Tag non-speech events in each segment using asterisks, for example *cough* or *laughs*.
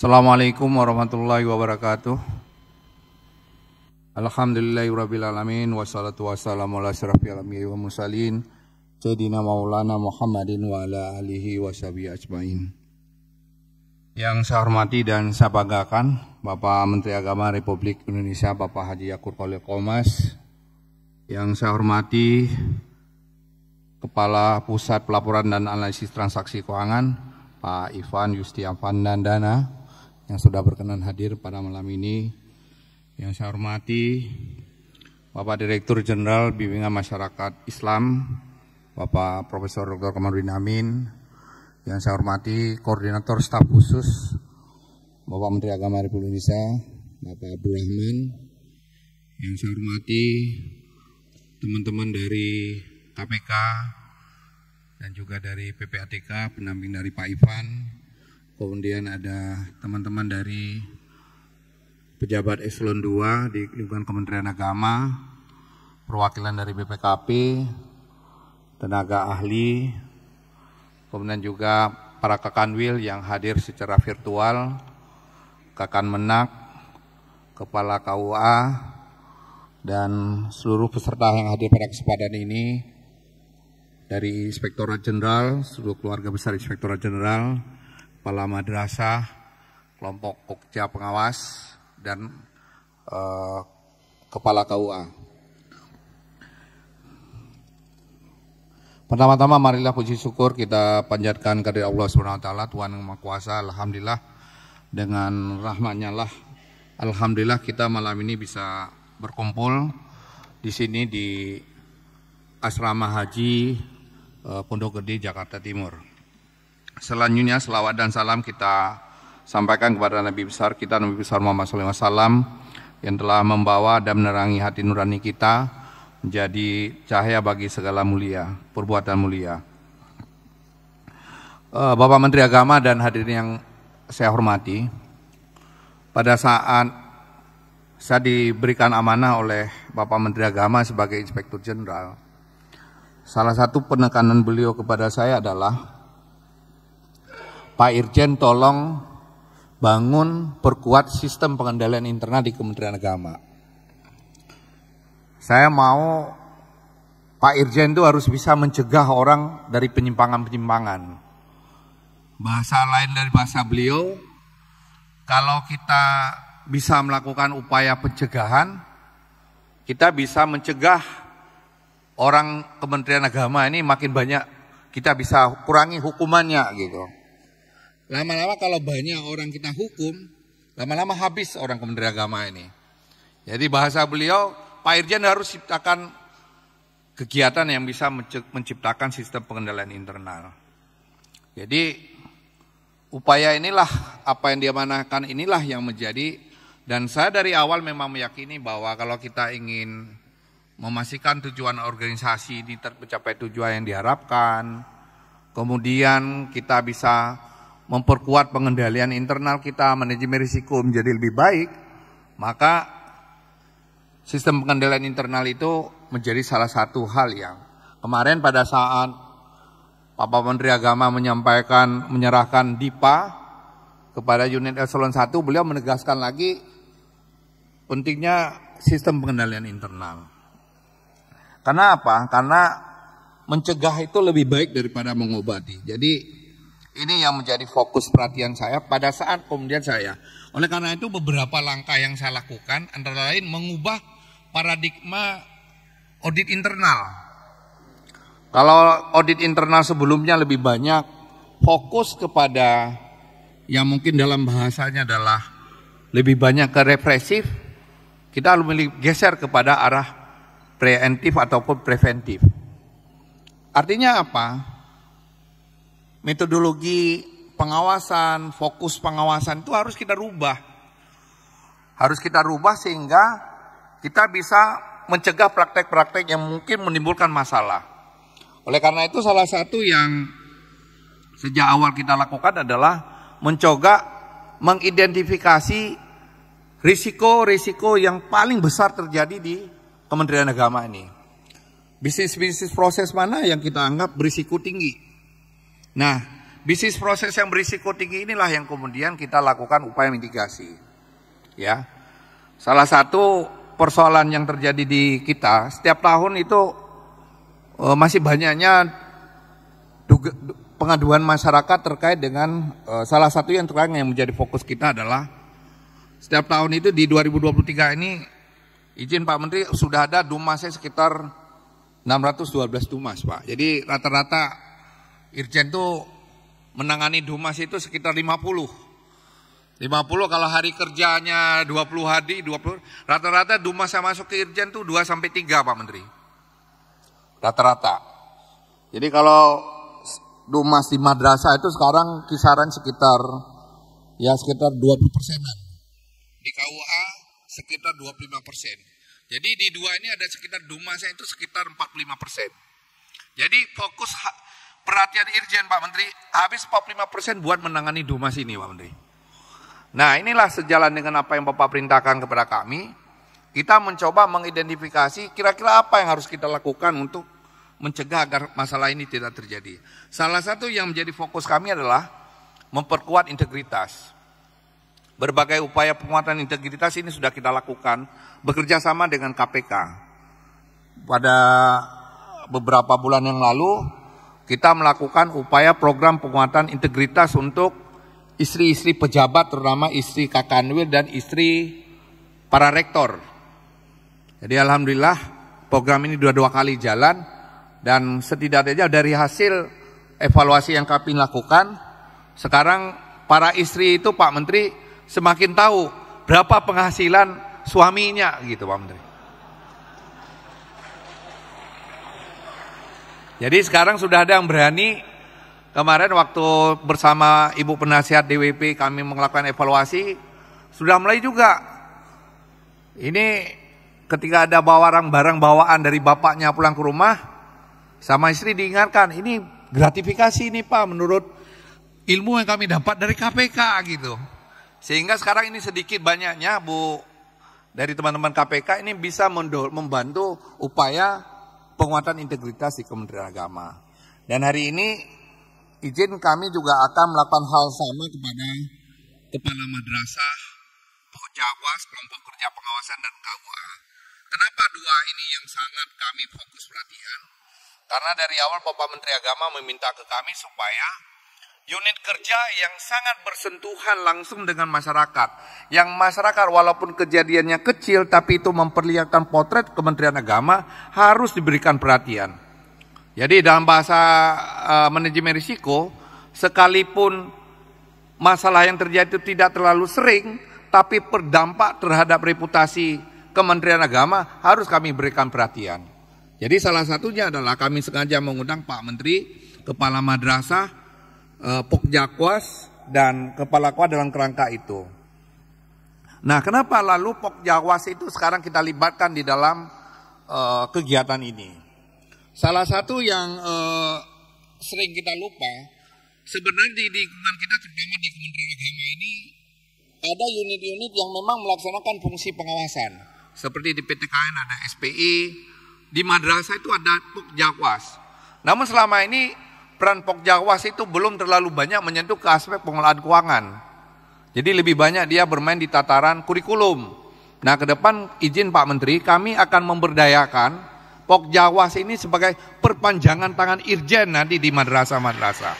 Assalamualaikum warahmatullahi wabarakatuh. Alhamdulillahirrabbilalamin Wassalatu wassalamu ala syarafil amiyah wa musalin Sayyidina maulana Muhammadin wa ala alihi wa ajmain Yang saya hormati dan saya banggakan Bapak Menteri Agama Republik Indonesia Bapak Haji Yakur Khalil Komas Yang saya hormati Kepala Pusat Pelaporan dan Analisis Transaksi Keuangan Pak Ivan Yustiavan Dana yang sudah berkenan hadir pada malam ini. Yang saya hormati Bapak Direktur Jenderal Bimbingan Masyarakat Islam, Bapak Profesor Dr. Kamarudin Amin. Yang saya hormati Koordinator Staf Khusus Bapak Menteri Agama Republik Indonesia, Bapak Abdul Rahman. Yang saya hormati teman-teman dari KPK dan juga dari PPATK, pendamping dari Pak Ivan, kemudian ada teman-teman dari pejabat eselon 2 di lingkungan Kementerian Agama, perwakilan dari BPKP, tenaga ahli, kemudian juga para kakanwil yang hadir secara virtual, kakan menak, kepala KUA, dan seluruh peserta yang hadir pada kesempatan ini, dari Inspektorat Jenderal, seluruh keluarga besar Inspektorat Jenderal, kepala madrasah, kelompok Pokja pengawas, dan uh, kepala KUA. Pertama-tama marilah puji syukur kita panjatkan kepada Allah Subhanahu wa Tuhan Yang Maha Kuasa alhamdulillah dengan rahmatnya lah alhamdulillah kita malam ini bisa berkumpul di sini di Asrama Haji eh, Pondok Gede Jakarta Timur. Selanjutnya selawat dan salam kita sampaikan kepada Nabi besar kita Nabi besar Muhammad SAW yang telah membawa dan menerangi hati nurani kita menjadi cahaya bagi segala mulia, perbuatan mulia. Eh, Bapak Menteri Agama dan hadirin yang saya hormati, pada saat saya diberikan amanah oleh Bapak Menteri Agama sebagai Inspektur Jenderal, salah satu penekanan beliau kepada saya adalah Pak Irjen tolong bangun perkuat sistem pengendalian internal di Kementerian Agama. Saya mau Pak Irjen itu harus bisa mencegah orang dari penyimpangan-penyimpangan. Bahasa lain dari bahasa beliau, kalau kita bisa melakukan upaya pencegahan, kita bisa mencegah orang Kementerian Agama ini makin banyak kita bisa kurangi hukumannya gitu. Lama-lama kalau banyak orang kita hukum, lama-lama habis orang Kementerian Agama ini. Jadi bahasa beliau, Pak Irjen harus ciptakan kegiatan yang bisa menciptakan sistem pengendalian internal. Jadi upaya inilah apa yang dia manahkan inilah yang menjadi dan saya dari awal memang meyakini bahwa kalau kita ingin memastikan tujuan organisasi ini tercapai tujuan yang diharapkan, kemudian kita bisa memperkuat pengendalian internal kita, manajemen risiko menjadi lebih baik, maka sistem pengendalian internal itu menjadi salah satu hal yang kemarin pada saat Bapak Menteri Agama menyampaikan menyerahkan DIPA kepada unit eselon 1 beliau menegaskan lagi pentingnya sistem pengendalian internal. Karena apa? Karena mencegah itu lebih baik daripada mengobati. Jadi ini yang menjadi fokus perhatian saya pada saat kemudian saya. Oleh karena itu beberapa langkah yang saya lakukan antara lain mengubah paradigma audit internal. Kalau audit internal sebelumnya lebih banyak fokus kepada yang mungkin dalam bahasanya adalah lebih banyak ke represif, kita harus geser kepada arah preventif ataupun preventif. Artinya apa? metodologi pengawasan, fokus pengawasan itu harus kita rubah. Harus kita rubah sehingga kita bisa mencegah praktek-praktek yang mungkin menimbulkan masalah. Oleh karena itu salah satu yang sejak awal kita lakukan adalah mencoba mengidentifikasi risiko-risiko yang paling besar terjadi di Kementerian Agama ini. Bisnis-bisnis proses mana yang kita anggap berisiko tinggi? Nah, bisnis proses yang berisiko tinggi inilah yang kemudian kita lakukan upaya mitigasi. Ya. Salah satu persoalan yang terjadi di kita setiap tahun itu e, masih banyaknya duga, pengaduan masyarakat terkait dengan e, salah satu yang terang yang menjadi fokus kita adalah setiap tahun itu di 2023 ini izin Pak Menteri sudah ada dumasnya sekitar 612 dumas Pak. Jadi rata-rata Irjen tuh menangani Dumas itu sekitar 50. 50 kalau hari kerjanya 20 hari, 20 rata-rata Dumas saya masuk ke Irjen tuh 2 sampai 3 Pak Menteri. Rata-rata. Jadi kalau Dumas di madrasah itu sekarang kisaran sekitar ya sekitar 20 persenan. Di KUA sekitar 25 persen. Jadi di dua ini ada sekitar Dumasnya itu sekitar 45 persen. Jadi fokus perhatian Irjen Pak Menteri habis 45 persen buat menangani Dumas ini Pak Menteri. Nah inilah sejalan dengan apa yang Bapak perintahkan kepada kami. Kita mencoba mengidentifikasi kira-kira apa yang harus kita lakukan untuk mencegah agar masalah ini tidak terjadi. Salah satu yang menjadi fokus kami adalah memperkuat integritas. Berbagai upaya penguatan integritas ini sudah kita lakukan bekerja sama dengan KPK. Pada beberapa bulan yang lalu kita melakukan upaya program penguatan integritas untuk istri-istri pejabat, terutama istri Kakanwil dan istri para rektor. Jadi alhamdulillah program ini dua-dua kali jalan dan setidaknya dari hasil evaluasi yang kami lakukan, sekarang para istri itu Pak Menteri semakin tahu berapa penghasilan suaminya gitu Pak Menteri. Jadi sekarang sudah ada yang berani kemarin waktu bersama Ibu Penasihat DWP kami melakukan evaluasi sudah mulai juga. Ini ketika ada barang-barang bawaan dari bapaknya pulang ke rumah sama istri diingatkan ini gratifikasi ini Pak menurut ilmu yang kami dapat dari KPK gitu. Sehingga sekarang ini sedikit banyaknya Bu dari teman-teman KPK ini bisa membantu upaya penguatan integritas di Kementerian Agama. Dan hari ini izin kami juga akan melakukan hal sama kepada kepala madrasah, pojawas, kelompok kerja pengawasan dan KUA. Kenapa dua ini yang sangat kami fokus perhatian? Karena dari awal Bapak Menteri Agama meminta ke kami supaya unit kerja yang sangat bersentuhan langsung dengan masyarakat. Yang masyarakat walaupun kejadiannya kecil tapi itu memperlihatkan potret Kementerian Agama harus diberikan perhatian. Jadi dalam bahasa uh, manajemen risiko, sekalipun masalah yang terjadi itu tidak terlalu sering, tapi berdampak terhadap reputasi Kementerian Agama harus kami berikan perhatian. Jadi salah satunya adalah kami sengaja mengundang Pak Menteri, Kepala Madrasah, eh, Pokjakwas dan Kepala Kwa dalam kerangka itu. Nah, kenapa lalu Pokjakwas itu sekarang kita libatkan di dalam uh, kegiatan ini? Salah satu yang uh, sering kita lupa, sebenarnya di lingkungan kita terutama di Kementerian Agama ini ada unit-unit yang memang melaksanakan fungsi pengawasan. Seperti di PTKN ada SPI, di madrasah itu ada pokjakwas. Namun selama ini peran Pokjawas itu belum terlalu banyak menyentuh ke aspek pengelolaan keuangan. Jadi lebih banyak dia bermain di tataran kurikulum. Nah ke depan izin Pak Menteri kami akan memberdayakan Pokjawas ini sebagai perpanjangan tangan Irjen nanti di madrasah-madrasah.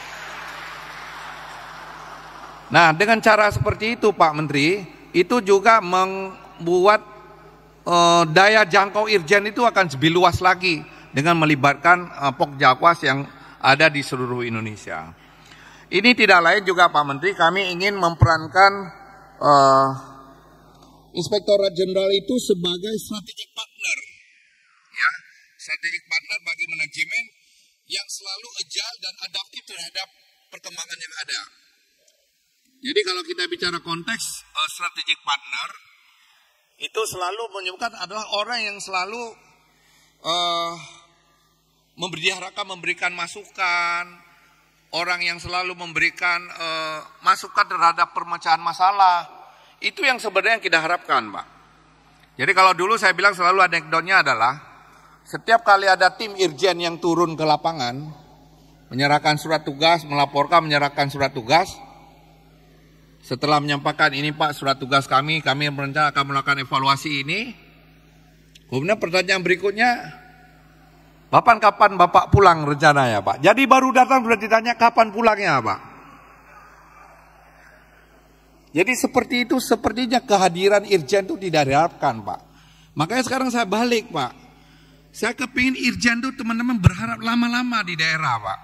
Nah dengan cara seperti itu Pak Menteri itu juga membuat eh, daya jangkau Irjen itu akan lebih luas lagi dengan melibatkan eh, Pokjawas yang ada di seluruh Indonesia. Ini tidak lain juga Pak Menteri kami ingin memperankan uh, Inspektorat Jenderal itu sebagai strategic partner. Ya, strategic partner bagi manajemen yang selalu agile dan adaptif terhadap perkembangan yang ada. Jadi kalau kita bicara konteks uh, strategic partner itu selalu menyebutkan adalah orang yang selalu uh, memberi harapan memberikan masukan, orang yang selalu memberikan eh, masukan terhadap permecahan masalah. Itu yang sebenarnya yang kita harapkan, Pak. Jadi kalau dulu saya bilang selalu anekdotnya adalah setiap kali ada tim irjen yang turun ke lapangan, menyerahkan surat tugas, melaporkan menyerahkan surat tugas, setelah menyampaikan ini Pak surat tugas kami, kami merencanakan melakukan evaluasi ini. Kemudian pertanyaan berikutnya, Bapak kapan Bapak pulang rencananya Pak? Jadi baru datang sudah ditanya kapan pulangnya Pak? Jadi seperti itu sepertinya kehadiran Irjen itu tidak diharapkan Pak. Makanya sekarang saya balik Pak. Saya kepingin Irjen itu teman-teman berharap lama-lama di daerah Pak.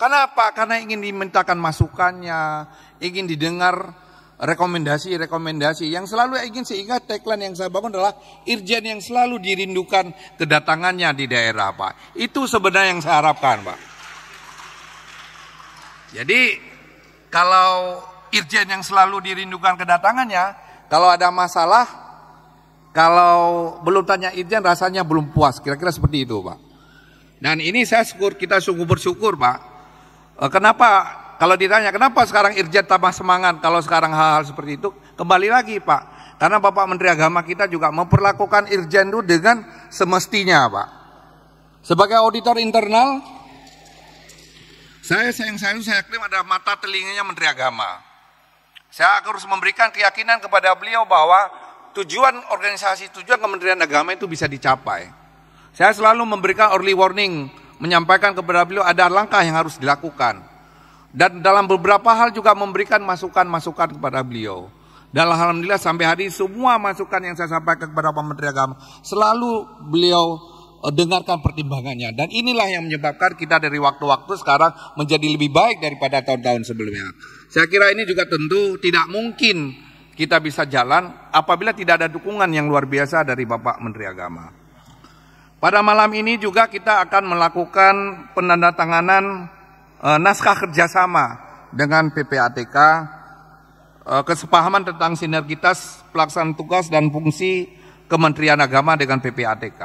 Kenapa? Karena ingin dimintakan masukannya, ingin didengar rekomendasi-rekomendasi yang selalu ingin sehingga tagline yang saya bangun adalah irjen yang selalu dirindukan kedatangannya di daerah Pak. Itu sebenarnya yang saya harapkan Pak. Jadi kalau irjen yang selalu dirindukan kedatangannya, kalau ada masalah, kalau belum tanya irjen rasanya belum puas, kira-kira seperti itu Pak. Dan ini saya syukur, kita sungguh bersyukur Pak. Eh, kenapa kalau ditanya kenapa sekarang irjen tambah semangat kalau sekarang hal-hal seperti itu, kembali lagi Pak. Karena Bapak Menteri Agama kita juga memperlakukan irjen itu dengan semestinya Pak. Sebagai auditor internal, saya sayang saya saya klaim ada mata telinganya Menteri Agama. Saya harus memberikan keyakinan kepada beliau bahwa tujuan organisasi, tujuan Kementerian Agama itu bisa dicapai. Saya selalu memberikan early warning, menyampaikan kepada beliau ada langkah yang harus dilakukan. Dan dalam beberapa hal juga memberikan masukan-masukan kepada beliau. Dan Alhamdulillah sampai hari semua masukan yang saya sampaikan kepada Pak Menteri Agama selalu beliau eh, dengarkan pertimbangannya. Dan inilah yang menyebabkan kita dari waktu-waktu sekarang menjadi lebih baik daripada tahun-tahun sebelumnya. Saya kira ini juga tentu tidak mungkin kita bisa jalan apabila tidak ada dukungan yang luar biasa dari Bapak Menteri Agama. Pada malam ini juga kita akan melakukan penandatanganan Eh, naskah kerjasama dengan PPATK, eh, kesepahaman tentang sinergitas pelaksanaan tugas dan fungsi Kementerian Agama dengan PPATK.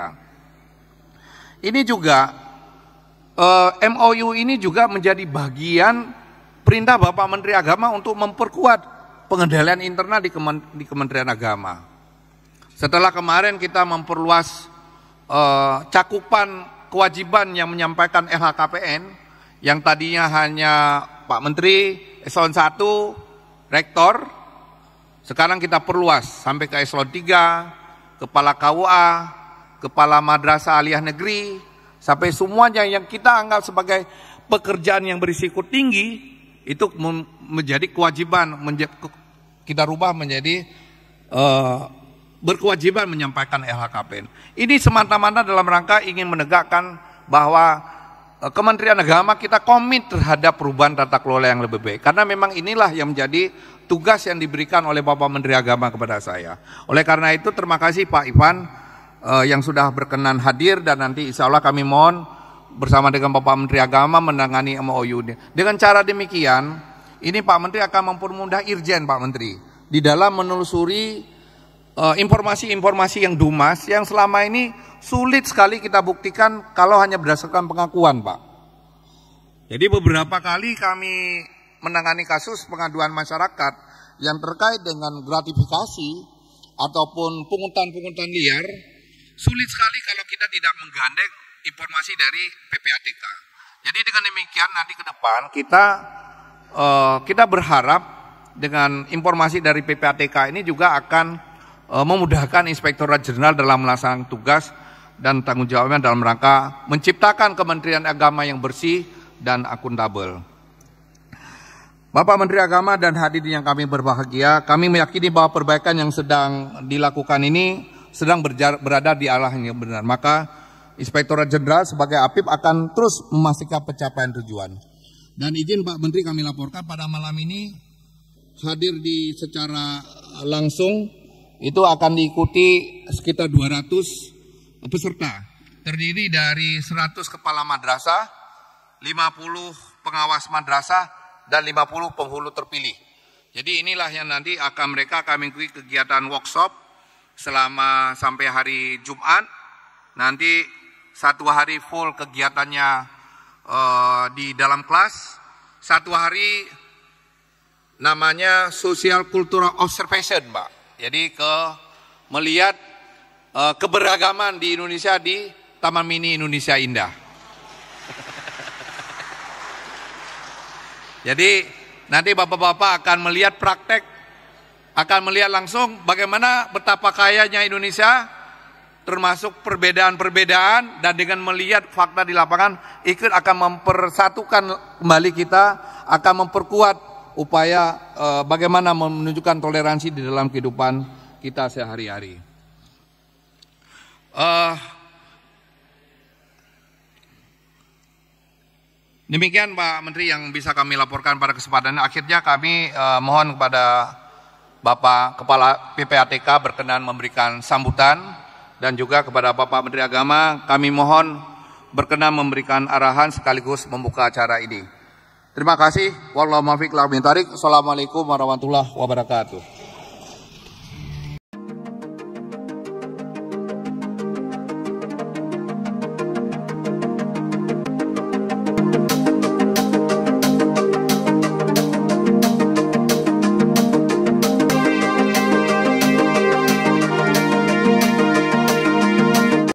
Ini juga eh, MOU ini juga menjadi bagian perintah Bapak Menteri Agama untuk memperkuat pengendalian internal di, Kementerian Agama. Setelah kemarin kita memperluas cakupan kewajiban yang menyampaikan LHKPN, yang tadinya hanya Pak Menteri, eselon 1, rektor, sekarang kita perluas sampai ke eselon 3, kepala KUA, kepala madrasah aliyah negeri, sampai semuanya yang kita anggap sebagai pekerjaan yang berisiko tinggi, itu menjadi kewajiban, kita rubah menjadi uh, berkewajiban menyampaikan LHKPN. Ini semata-mata dalam rangka ingin menegakkan bahwa Eh, Kementerian Agama kita komit terhadap perubahan tata kelola yang lebih baik. Karena memang inilah yang menjadi tugas yang diberikan oleh Bapak Menteri Agama kepada saya. Oleh karena itu terima kasih Pak Ivan eh, yang sudah berkenan hadir dan nanti insya Allah kami mohon bersama dengan Bapak Menteri Agama menangani MOU ini. Dengan cara demikian, ini Pak Menteri akan mempermudah Irjen Pak Menteri di dalam menelusuri Eh, informasi-informasi yang dumas yang selama ini sulit sekali kita buktikan kalau hanya berdasarkan pengakuan, Pak. Jadi beberapa kali kami menangani kasus pengaduan masyarakat yang terkait dengan gratifikasi ataupun pungutan-pungutan liar, sulit sekali kalau kita tidak menggandeng informasi dari PPATK. Jadi dengan demikian nanti ke depan kita uh, kita berharap dengan informasi dari PPATK ini juga akan Eh, memudahkan Inspektorat Jenderal dalam melaksanakan tugas dan tanggung jawabnya dalam rangka menciptakan Kementerian Agama yang bersih dan akuntabel. Bapak Menteri Agama dan hadirin yang kami berbahagia, kami meyakini bahwa perbaikan yang sedang dilakukan ini sedang berjar, berada di arah yang benar. Maka Inspektorat Jenderal sebagai APIP akan terus memastikan pencapaian tujuan. Dan izin Pak Menteri kami laporkan pada malam ini hadir di secara langsung itu akan diikuti sekitar 200 peserta. Terdiri dari 100 kepala madrasah, 50 pengawas madrasah, dan 50 penghulu terpilih. Jadi inilah yang nanti akan mereka akan mengikuti kegiatan workshop selama sampai hari Jumat. Nanti satu hari full kegiatannya uh, di dalam kelas, satu hari namanya social cultural observation, Mbak. Jadi ke melihat uh, keberagaman di Indonesia di Taman Mini Indonesia Indah. *laughs* Jadi nanti bapak-bapak akan melihat praktek, akan melihat langsung bagaimana betapa kayanya Indonesia, termasuk perbedaan-perbedaan dan dengan melihat fakta di lapangan ikut akan mempersatukan kembali kita akan memperkuat upaya eh, bagaimana menunjukkan toleransi di dalam kehidupan kita sehari-hari. Uh, demikian Pak Menteri yang bisa kami laporkan pada kesempatan ini. Akhirnya kami uh, mohon kepada Bapak Kepala PPATK berkenan memberikan sambutan dan juga kepada Bapak Menteri Agama kami mohon berkenan memberikan arahan sekaligus membuka acara ini. Terima kasih. Wallahu muwaffiq Assalamualaikum warahmatullahi wabarakatuh.